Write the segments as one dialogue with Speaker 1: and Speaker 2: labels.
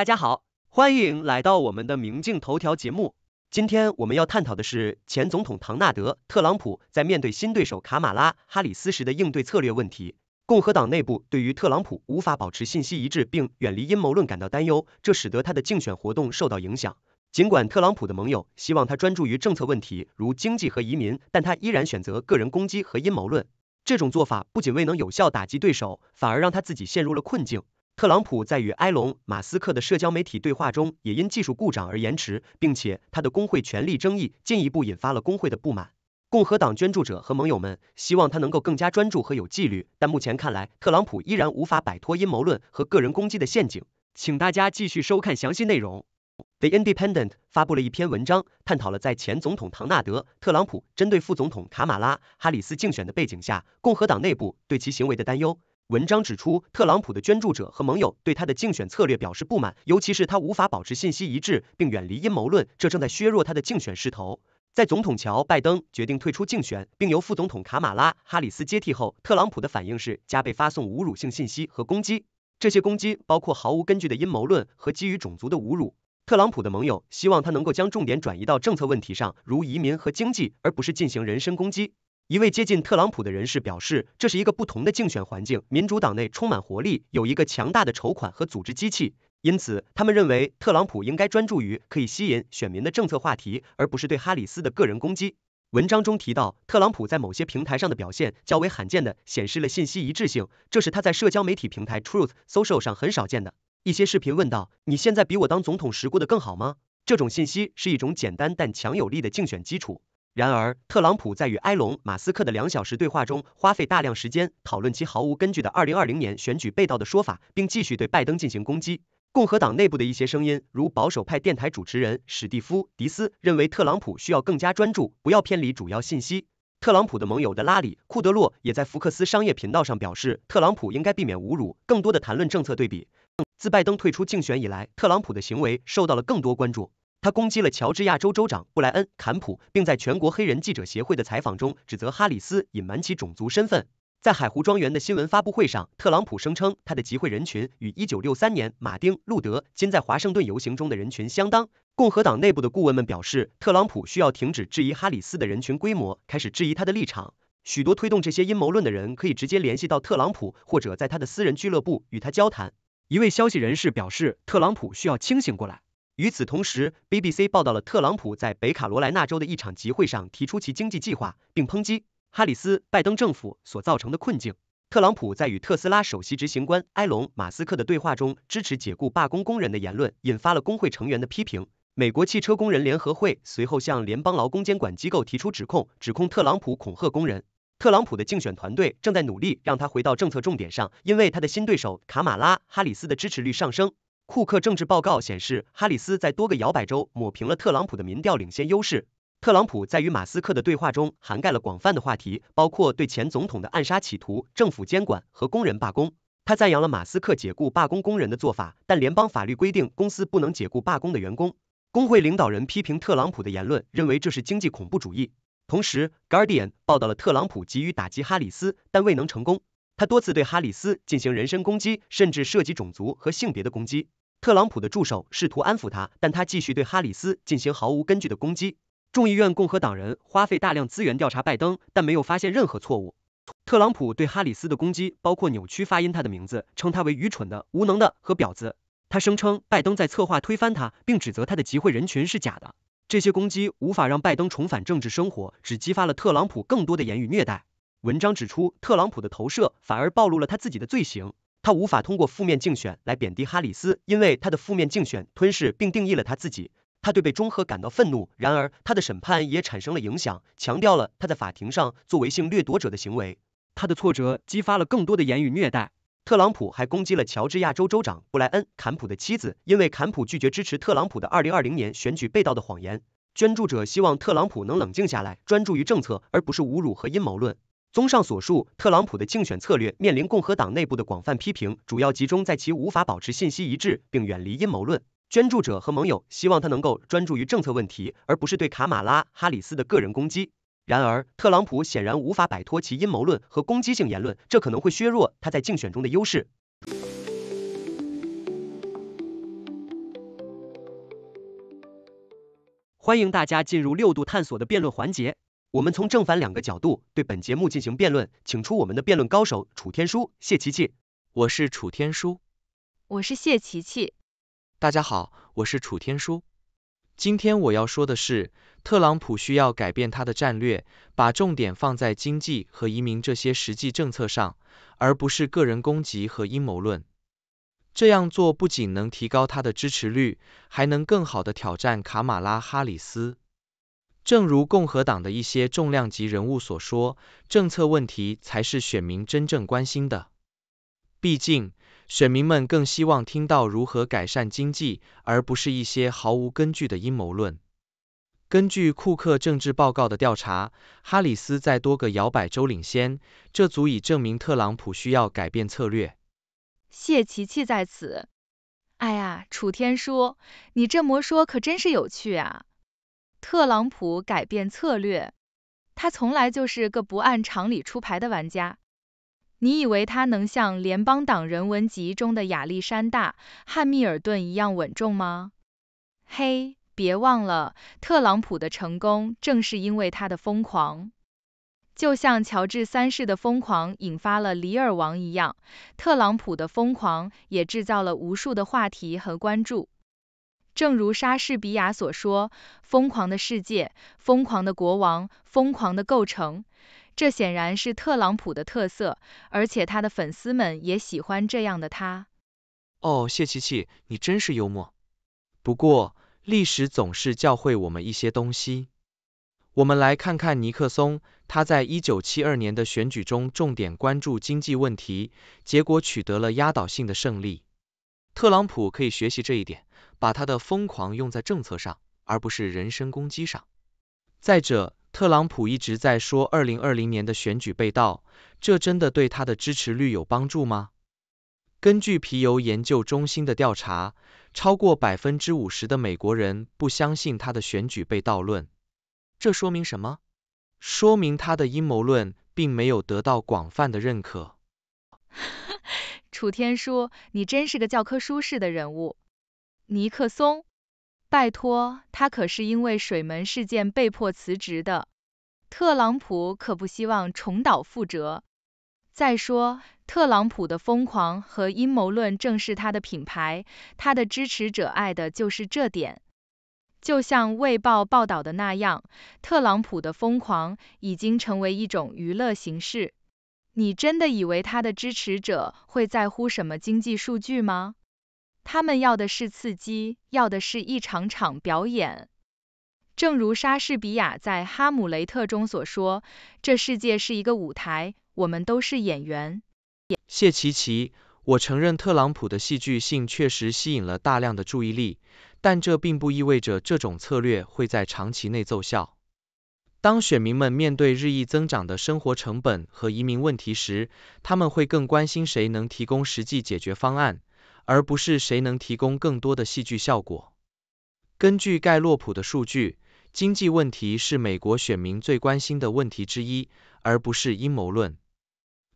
Speaker 1: 大家好，欢迎来到我们的明镜头条节目。今天我们要探讨的是前总统唐纳德·特朗普在面对新对手卡马拉·哈里斯时的应对策略问题。共和党内部对于特朗普无法保持信息一致并远离阴谋论感到担忧，这使得他的竞选活动受到影响。尽管特朗普的盟友希望他专注于政策问题，如经济和移民，但他依然选择个人攻击和阴谋论。这种做法不仅未能有效打击对手，反而让他自己陷入了困境。特朗普在与埃隆·马斯克的社交媒体对话中也因技术故障而延迟，并且他的工会权力争议进一步引发了工会的不满。共和党捐助者和盟友们希望他能够更加专注和有纪律，但目前看来，特朗普依然无法摆脱阴谋论和个人攻击的陷阱。请大家继续收看详细内容。The Independent 发布了一篇文章，探讨了在前总统唐纳德·特朗普针对副总统卡马拉·哈里斯竞选的背景下，共和党内部对其行为的担忧。文章指出，特朗普的捐助者和盟友对他的竞选策略表示不满，尤其是他无法保持信息一致并远离阴谋论，这正在削弱他的竞选势头。在总统乔·拜登决定退出竞选，并由副总统卡马拉·哈里斯接替后，特朗普的反应是加倍发送侮辱性信息和攻击。这些攻击包括毫无根据的阴谋论和基于种族的侮辱。特朗普的盟友希望他能够将重点转移到政策问题上，如移民和经济，而不是进行人身攻击。一位接近特朗普的人士表示，这是一个不同的竞选环境，民主党内充满活力，有一个强大的筹款和组织机器，因此他们认为特朗普应该专注于可以吸引选民的政策话题，而不是对哈里斯的个人攻击。文章中提到，特朗普在某些平台上的表现较为罕见的显示了信息一致性，这是他在社交媒体平台 Truth Social 上很少见的。一些视频问道：“你现在比我当总统时过得更好吗？”这种信息是一种简单但强有力的竞选基础。然而，特朗普在与埃隆·马斯克的两小时对话中，花费大量时间讨论其毫无根据的2020年选举被盗的说法，并继续对拜登进行攻击。共和党内部的一些声音，如保守派电台主持人史蒂夫·迪斯，认为特朗普需要更加专注，不要偏离主要信息。特朗普的盟友的拉里·库德洛也在福克斯商业频道上表示，特朗普应该避免侮辱，更多的谈论政策对比。自拜登退出竞选以来，特朗普的行为受到了更多关注。他攻击了乔治亚州州长布莱恩·坎普，并在全国黑人记者协会的采访中指责哈里斯隐瞒其种族身份。在海湖庄园的新闻发布会上，特朗普声称他的集会人群与一九六三年马丁·路德·金在华盛顿游行中的人群相当。共和党内部的顾问们表示，特朗普需要停止质疑哈里斯的人群规模，开始质疑他的立场。许多推动这些阴谋论的人可以直接联系到特朗普，或者在他的私人俱乐部与他交谈。一位消息人士表示，特朗普需要清醒过来。与此同时，BBC 报道了特朗普在北卡罗来纳州的一场集会上提出其经济计划，并抨击哈里斯、拜登政府所造成的困境。特朗普在与特斯拉首席执行官埃隆·马斯克的对话中支持解雇罢工工人的言论，引发了工会成员的批评。美国汽车工人联合会随后向联邦劳工监管机构提出指控，指控特朗普恐吓工人。特朗普的竞选团队正在努力让他回到政策重点上，因为他的新对手卡马拉·哈里斯的支持率上升。库克政治报告显示，哈里斯在多个摇摆州抹平了特朗普的民调领先优势。特朗普在与马斯克的对话中涵盖了广泛的话题，包括对前总统的暗杀企图、政府监管和工人罢工。他赞扬了马斯克解雇罢工工人的做法，但联邦法律规定公司不能解雇罢工的员工。工会领导人批评特朗普的言论，认为这是经济恐怖主义。同时，《Guardian》报道了特朗普急于打击哈里斯，但未能成功。他多次对哈里斯进行人身攻击，甚至涉及种族和性别的攻击。特朗普的助手试图安抚他，但他继续对哈里斯进行毫无根据的攻击。众议院共和党人花费大量资源调查拜登，但没有发现任何错误。特朗普对哈里斯的攻击包括扭曲发音他的名字，称他为愚蠢的、无能的和婊子。他声称拜登在策划推翻他，并指责他的集会人群是假的。这些攻击无法让拜登重返政治生活，只激发了特朗普更多的言语虐待。文章指出，特朗普的投射反而暴露了他自己的罪行。他无法通过负面竞选来贬低哈里斯，因为他的负面竞选吞噬并定义了他自己。他对被中和感到愤怒，然而他的审判也产生了影响，强调了他在法庭上作为性掠夺者的行为。他的挫折激发了更多的言语虐待。特朗普还攻击了乔治亚州州长布莱恩·坎普的妻子，因为坎普拒绝支持特朗普的二零二零年选举被盗的谎言。捐助者希望特朗普能冷静下来，专注于政策，而不是侮辱和阴谋论。综上所述，特朗普的竞选策略面临共和党内部的广泛批评，主要集中在其无法保持信息一致，并远离阴谋论。捐助者和盟友希望他能够专注于政策问题，而不是对卡马拉·哈里斯的个人攻击。然而，特朗普显然无法摆脱其阴谋论和攻击性言论，这可能会削弱他在竞选中的优势。欢迎大家进入六度探索的辩论环节。我们从正反两个角度对本节目进行辩论，请出我们的辩论高手楚天舒、谢琪琪。我是楚天舒，我是谢琪琪。
Speaker 2: 大家好，我是楚天舒。今天我要说的是，特朗普需要改变他的战略，把重点放在经济和移民这些实际政策上，而不是个人攻击和阴谋论。这样做不仅能提高他的支持率，还能更好的挑战卡马拉哈里斯。正如共和党的一些重量级人物所说，政策问题才是选民真正关心的。毕竟，选民们更希望听到如何改善经济，而不是一些毫无根据的阴谋论。根据库克政治报告的调查，哈里斯在多个摇摆州领先，这足以证明特朗普需要改变策略。
Speaker 3: 谢琪琪在此。哎呀，楚天舒，你这么说可真是有趣啊！特朗普改变策略，他从来就是个不按常理出牌的玩家。你以为他能像联邦党人文集中的亚历山大·汉密尔顿一样稳重吗？嘿，别忘了，特朗普的成功正是因为他的疯狂。就像乔治三世的疯狂引发了里尔王一样，特朗普的疯狂也制造了无数的话题和关注。正如莎士比亚所说：“疯狂的世界，疯狂的国王，疯狂的构成。”这显然是特朗普的特色，而且他的粉丝们也喜欢这样的他。
Speaker 2: 哦，谢琪琪，你真是幽默。不过，历史总是教会我们一些东西。我们来看看尼克松，他在1972年的选举中重点关注经济问题，结果取得了压倒性的胜利。特朗普可以学习这一点，把他的疯狂用在政策上，而不是人身攻击上。再者，特朗普一直在说二零二零年的选举被盗，这真的对他的支持率有帮助吗？根据皮尤研究中心的调查，超过百分之五十的美国人不相信他的选举被盗论。这说明什么？说明他的阴谋论并没有得到广泛的认可。
Speaker 3: 楚天舒，你真是个教科书式的人物。尼克松，拜托，他可是因为水门事件被迫辞职的。特朗普可不希望重蹈覆辙。再说，特朗普的疯狂和阴谋论正是他的品牌，他的支持者爱的就是这点。就像《卫报》报道的那样，特朗普的疯狂已经成为一种娱乐形式。你真的以为他的支持者会在乎什么经济数据吗？他们要的是刺激，要的是一场场表演。正如莎士比亚在《哈姆雷特》中所说：“这世界是一个舞台，我们都是演员。”
Speaker 2: 谢琪琪，我承认特朗普的戏剧性确实吸引了大量的注意力，但这并不意味着这种策略会在长期内奏效。当选民们面对日益增长的生活成本和移民问题时，他们会更关心谁能提供实际解决方案，而不是谁能提供更多的戏剧效果。根据盖洛普的数据，经济问题是美国选民最关心的问题之一，而不是阴谋论。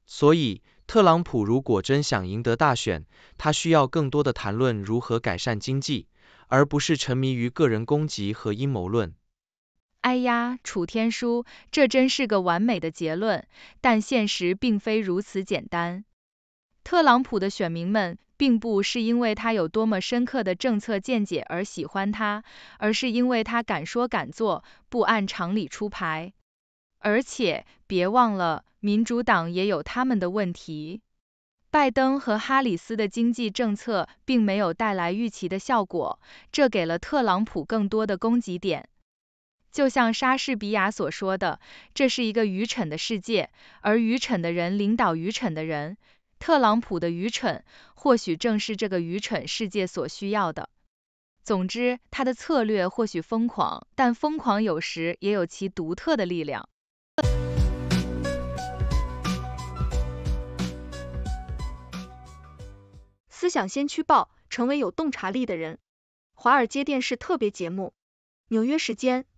Speaker 2: 所以，特朗普如果真想赢得大选，他需要更多的谈论如何改善经济，而不是沉迷于个人攻击和阴谋论。
Speaker 3: 哎呀，楚天舒，这真是个完美的结论。但现实并非如此简单。特朗普的选民们并不是因为他有多么深刻的政策见解而喜欢他，而是因为他敢说敢做，不按常理出牌。而且，别忘了，民主党也有他们的问题。拜登和哈里斯的经济政策并没有带来预期的效果，这给了特朗普更多的攻击点。就像莎士比亚所说的：“这是一个愚蠢的世界，而愚蠢的人领导愚蠢的人。”特朗普的愚蠢，或许正是这个愚蠢世界所需要的。总之，他的策略或许疯狂，但疯狂有时也有其独特的力量。思想先驱报，成为有洞察力的人。华尔街电视特别节目，纽约时间。